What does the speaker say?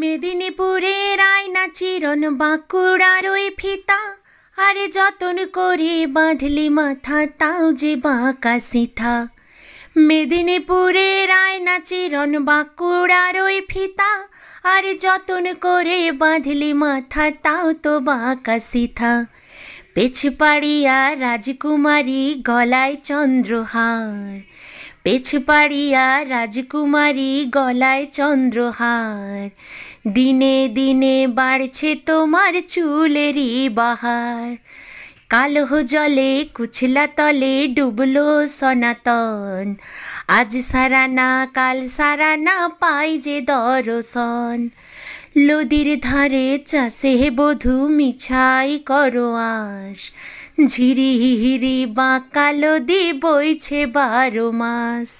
মেদিনীপুরের আয়না চিরন বাঁকুড়ার ওই ফিতা আরে যতন করে বাঁধলি মাথা তাও যে বাঁকা সিথা মেদিনীপুরের আয়না চিরন বাঁকুড়ার ওই ফিতা আর যতন করে বাঁধলি মাথা তাও তো বাঁকা সিথা পেছপাড়িয়া রাজকুমারী গলায় চন্দ্রহার পেছপাড়িয়া রাজকুমারী গলায় চন্দ্রহার দিনে দিনে বাড়ছে তোমার চুলেরই বাহার কালো জলে কুছলা তলে ডুবলো সনাতন আজ সারানা কাল সারানা পাই যে দরশন লদির ধারে চাষে বধু মিছাই করো আস ঝিরি হিহিরি বাঁকা লদি বইছে বারো মাস